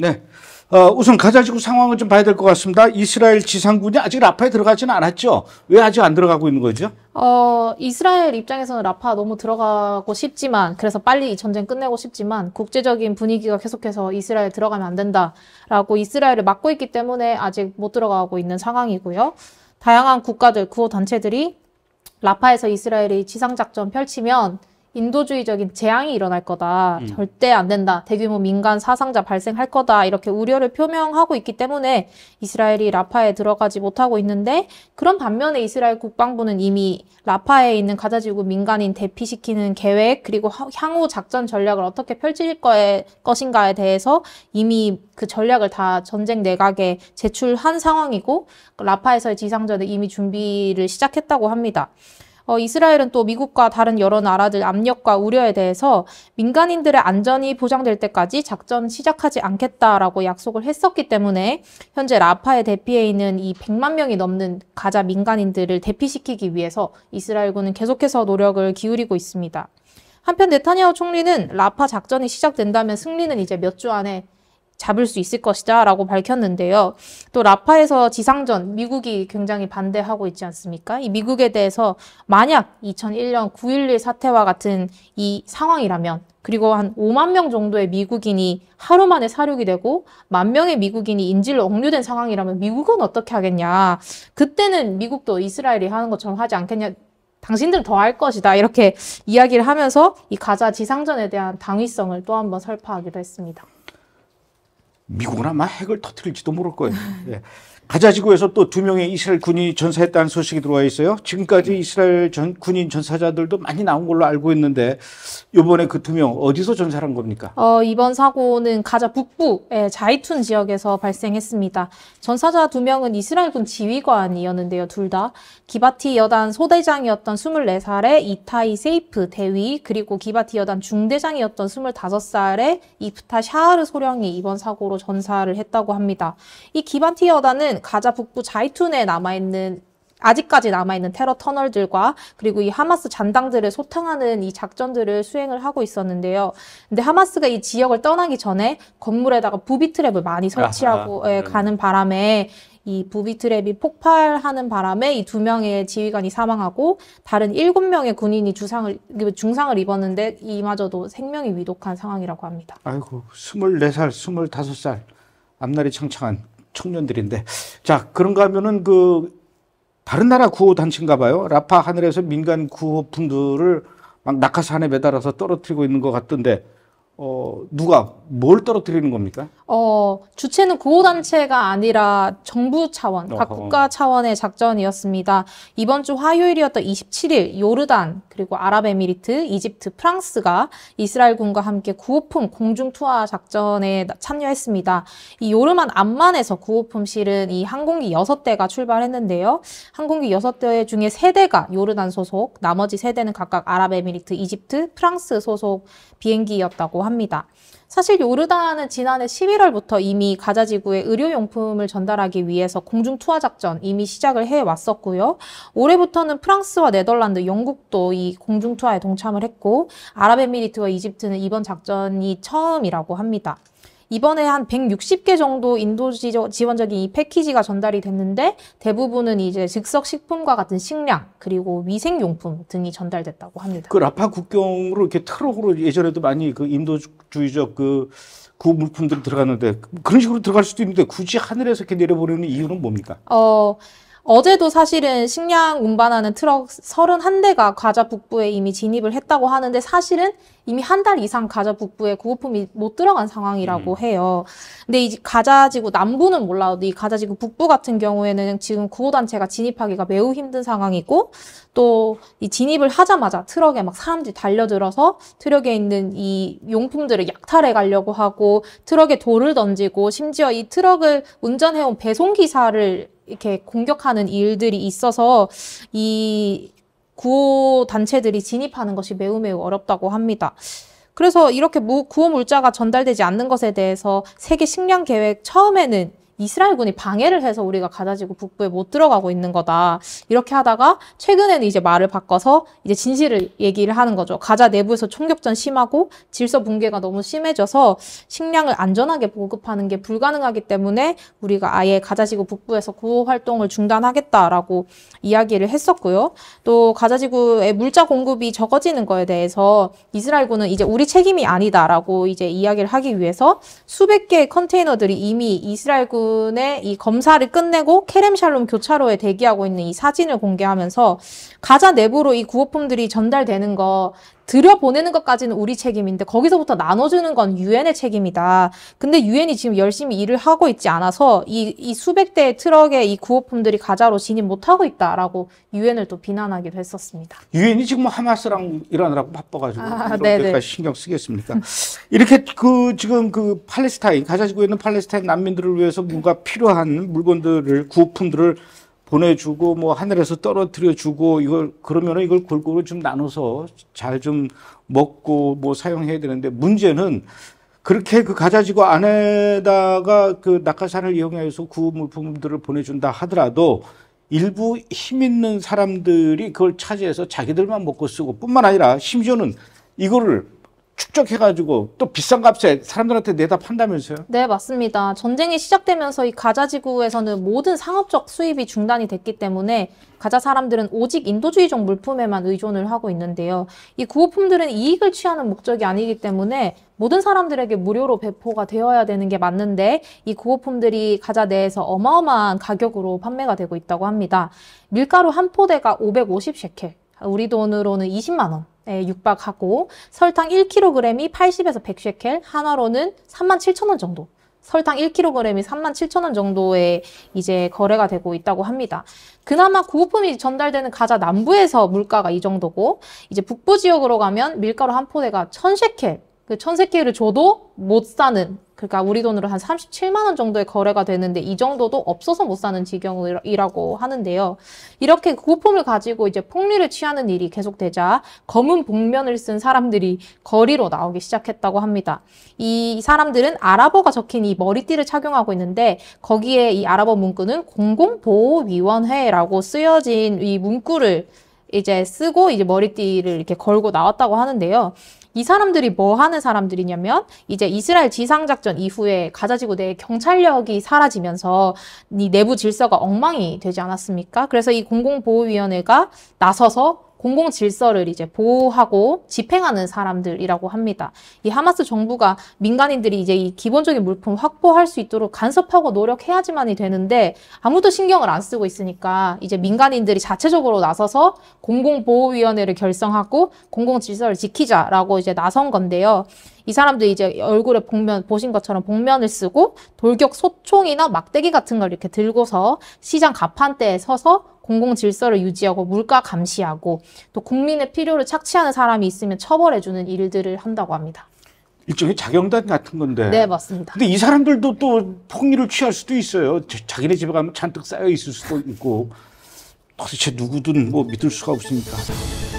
네. 어, 우선 가자지구 상황을 좀 봐야 될 것 같습니다. 이스라엘 지상군이 아직 라파에 들어가지는 않았죠? 왜 아직 안 들어가고 있는 거죠? 어, 이스라엘 입장에서는 라파 너무 들어가고 싶지만, 그래서 빨리 이 전쟁 끝내고 싶지만, 국제적인 분위기가 계속해서 이스라엘 들어가면 안 된다라고 이스라엘을 막고 있기 때문에 아직 못 들어가고 있는 상황이고요. 다양한 국가들, 구호 단체들이 라파에서 이스라엘이 지상작전 펼치면 인도주의적인 재앙이 일어날 거다. 음. 절대 안 된다. 대규모 민간 사상자 발생할 거다. 이렇게 우려를 표명하고 있기 때문에 이스라엘이 라파에 들어가지 못하고 있는데 그런 반면에 이스라엘 국방부는 이미 라파에 있는 가자지구 민간인 대피시키는 계획 그리고 향후 작전 전략을 어떻게 펼칠 거에, 것인가에 대해서 이미 그 전략을 다 전쟁 내각에 제출한 상황이고 라파에서의 지상전에 이미 준비를 시작했다고 합니다. 어, 이스라엘은 또 미국과 다른 여러 나라들 압력과 우려에 대해서 민간인들의 안전이 보장될 때까지 작전 시작하지 않겠다라고 약속을 했었기 때문에 현재 라파의 대피해 있는 이 100만 명이 넘는 가자 민간인들을 대피시키기 위해서 이스라엘군은 계속해서 노력을 기울이고 있습니다. 한편 네타냐후 총리는 라파 작전이 시작된다면 승리는 이제 몇 주 안에 잡을 수 있을 것이다 라고 밝혔는데요. 또 라파에서 지상전 미국이 굉장히 반대하고 있지 않습니까? 이 미국에 대해서 만약 2001년 9.11 사태와 같은 이 상황이라면 그리고 한 5만 명 정도의 미국인이 하루 만에 사륙이 되고 만 명의 미국인이 인질로 억류된 상황이라면 미국은 어떻게 하겠냐. 그때는 미국도 이스라엘이 하는 것처럼 하지 않겠냐. 당신들은 더할 것이다 이렇게 이야기를 하면서 이 가자 지상전에 대한 당위성을 또 한 번 설파하기도 했습니다. 미국은 아마 핵을 터뜨릴지도 모를 거예요. 음. 예. 가자지구에서 또 두 명의 이스라엘 군인이 전사했다는 소식이 들어와 있어요. 지금까지 네. 이스라엘 전, 군인 전사자들도 많이 나온 걸로 알고 있는데 이번에 그 두 명 어디서 전사한 겁니까? 어, 이번 사고는 가자 북부의 자이툰 지역에서 발생했습니다. 전사자 두 명은 이스라엘 군 지휘관이었는데요. 둘 다 기바티 여단 소대장이었던 24살의 이타이 세이프 대위 그리고 기바티 여단 중대장이었던 25살의 이프타 샤르 소령이 이번 사고로 전사를 했다고 합니다. 이 기바티 여단은 가자 북부 자이툰에 남아있는 아직까지 남아있는 테러 터널들과 그리고 이 하마스 잔당들을 소탕하는 이 작전들을 수행을 하고 있었는데요. 근데 하마스가 이 지역을 떠나기 전에 건물에다가 부비 트랩을 많이 설치하고 아하, 예, 네. 가는 바람에 이 부비 트랩이 폭발하는 바람에 이 두 명의 지휘관이 사망하고 다른 일곱 명의 군인이 주상을 중상을 입었는데 이마저도 생명이 위독한 상황이라고 합니다. 아이고 스물네 살 스물다섯 살 앞날이 창창한 청년들인데 자 그런가 하면은 그 다른 나라 구호 단체인가 봐요. 라파 하늘에서 민간 구호품들을 막 낙하산에 매달아서 떨어뜨리고 있는 것 같던데 어, 누가 뭘 떨어뜨리는 겁니까? 어, 주체는 구호단체가 아니라 정부 차원, 각 어허. 국가 차원의 작전이었습니다. 이번 주 화요일이었던 27일 요르단, 그리고 아랍에미리트, 이집트, 프랑스가 이스라엘군과 함께 구호품 공중투하 작전에 참여했습니다. 이 요르만 암만에서 구호품 실은 이 항공기 6대가 출발했는데요. 항공기 6대 중에 3대가 요르단 소속, 나머지 3대는 각각 아랍에미리트, 이집트, 프랑스 소속 비행기였다고 합니다. 합니다. 사실 요르단은 지난해 11월부터 이미 가자 지구에 의료용품을 전달하기 위해서 공중 투하 작전 이미 시작을 해 왔었고요. 올해부터는 프랑스와 네덜란드, 영국도 이 공중 투하에 동참을 했고 아랍에미리트와 이집트는 이번 작전이 처음이라고 합니다. 이번에 한 160개 정도 인도 지원적인 이 패키지가 전달이 됐는데 대부분은 이제 즉석 식품과 같은 식량 그리고 위생용품 등이 전달됐다고 합니다. 그 라파 국경으로 이렇게 트럭으로 예전에도 많이 그 인도주의적 그 구물품들이 들어갔는데 그런 식으로 들어갈 수도 있는데 굳이 하늘에서 이렇게 내려보내는 이유는 뭡니까? 어. 어제도 사실은 식량 운반하는 트럭 31대가 가자 북부에 이미 진입을 했다고 하는데 사실은 이미 한 달 이상 가자 북부에 구호품이 못 들어간 상황이라고 음. 해요. 근데 이 가자 지구 남부는 몰라도 이 가자 지구 북부 같은 경우에는 지금 구호단체가 진입하기가 매우 힘든 상황이고 또 이 진입을 하자마자 트럭에 막 사람들이 달려들어서 트럭에 있는 이 용품들을 약탈해 가려고 하고 트럭에 돌을 던지고 심지어 이 트럭을 운전해온 배송기사를 이렇게 공격하는 일들이 있어서 이 구호 단체들이 진입하는 것이 매우 매우 어렵다고 합니다. 그래서 이렇게 구호 물자가 전달되지 않는 것에 대해서 세계 식량 계획 처음에는 이스라엘군이 방해를 해서 우리가 가다지고 북부에 못 들어가고 있는 거다. 이렇게 하다가 최근에는 이제 말을 바꿔서 이제 진실을 얘기를 하는 거죠. 가자 내부에서 총격전 심하고 질서 붕괴가 너무 심해져서 식량을 안전하게 보급하는 게 불가능하기 때문에 우리가 아예 가자지구 북부에서 구호 활동을 중단하겠다라고 이야기를 했었고요. 또 가자지구의 물자 공급이 적어지는 거에 대해서 이스라엘군은 이제 우리 책임이 아니다라고 이제 이야기를 하기 위해서 수백 개의 컨테이너들이 이미 이스라엘군 분의 이 검사를 끝내고 케렘샬롬 교차로에 대기하고 있는 이 사진을 공개하면서 가자 내부로 이 구호품들이 전달되는 거 들여보내는 것까지는 우리 책임인데 거기서부터 나눠주는 건 유엔의 책임이다. 근데 유엔이 지금 열심히 일을 하고 있지 않아서 이, 이 수백 대의 트럭에 이 구호품들이 가자로 진입 못하고 있다라고 유엔을 또 비난하기도 했었습니다. 유엔이 지금 뭐 하마스랑 일하느라고 바빠가지고 이렇게까지 아, 신경 쓰겠습니까? 이렇게 그 지금 그 팔레스타인 가자지구에 있는 팔레스타인 난민들을 위해서 뭔가 필요한 물건들을 구호품들을 보내주고 뭐 하늘에서 떨어뜨려 주고 이걸 그러면은 이걸 골고루 좀 나눠서 잘 좀 먹고 뭐 사용해야 되는데 문제는 그렇게 그 가자지구 안에다가 그 낙하산을 이용해서 구호 물품들을 보내준다 하더라도 일부 힘 있는 사람들이 그걸 차지해서 자기들만 먹고 쓰고 뿐만 아니라 심지어는 이거를 축적해가지고 또 비싼 값에 사람들한테 내다 판다면서요? 네, 맞습니다. 전쟁이 시작되면서 이 가자 지구에서는 모든 상업적 수입이 중단이 됐기 때문에 가자 사람들은 오직 인도주의적 물품에만 의존을 하고 있는데요. 이 구호품들은 이익을 취하는 목적이 아니기 때문에 모든 사람들에게 무료로 배포가 되어야 되는 게 맞는데 이 구호품들이 가자 내에서 어마어마한 가격으로 판매가 되고 있다고 합니다. 밀가루 한 포대가 550 셰켈, 우리 돈으로는 20만 원. 에 네, 육박하고 설탕 1kg이 80에서 100쉐켈, 하나로는 37,000원 정도. 설탕 1kg이 37,000원 정도에 이제 거래가 되고 있다고 합니다. 그나마 구호품이 전달되는 가자 남부에서 물가가 이 정도고 이제 북부 지역으로 가면 밀가루 한 포대가 1,000쉐켈, 그 1,000쉐켈을 줘도 못 사는 그러니까 우리 돈으로 한 37만 원 정도의 거래가 되는데 이 정도도 없어서 못 사는 지경이라고 하는데요. 이렇게 구품을 가지고 이제 폭리를 취하는 일이 계속되자 검은 복면을 쓴 사람들이 거리로 나오기 시작했다고 합니다. 이 사람들은 아랍어가 적힌 이 머리띠를 착용하고 있는데 거기에 이 아랍어 문구는 공공보호위원회라고 쓰여진 이 문구를 이제 쓰고 이제 머리띠를 이렇게 걸고 나왔다고 하는데요. 이 사람들이 뭐 하는 사람들이냐면 이제 이스라엘 지상작전 이후에 가자지구 내 경찰력이 사라지면서 이 내부 질서가 엉망이 되지 않았습니까? 그래서 이 공공보호위원회가 나서서 공공 질서를 이제 보호하고 집행하는 사람들이라고 합니다. 이 하마스 정부가 민간인들이 이제 이 기본적인 물품 확보할 수 있도록 간섭하고 노력해야지만이 되는데 아무도 신경을 안 쓰고 있으니까 이제 민간인들이 자체적으로 나서서 공공보호위원회를 결성하고 공공 질서를 지키자라고 이제 나선 건데요. 이 사람들이 제 얼굴에 복면 보신 것처럼 복면을 쓰고 돌격 소총이나 막대기 같은 걸 이렇게 들고서 시장 가판대에 서서 공공 질서를 유지하고 물가 감시하고 또 국민의 필요를 착취하는 사람이 있으면 처벌해주는 일들을 한다고 합니다. 일종의 자경단 같은 건데. 네, 맞습니다. 근데 이 사람들도 또 폭리를 취할 수도 있어요. 자기네 집에 가면 잔뜩 쌓여 있을 수도 있고 도대체 누구든 뭐 믿을 수가 없으니까.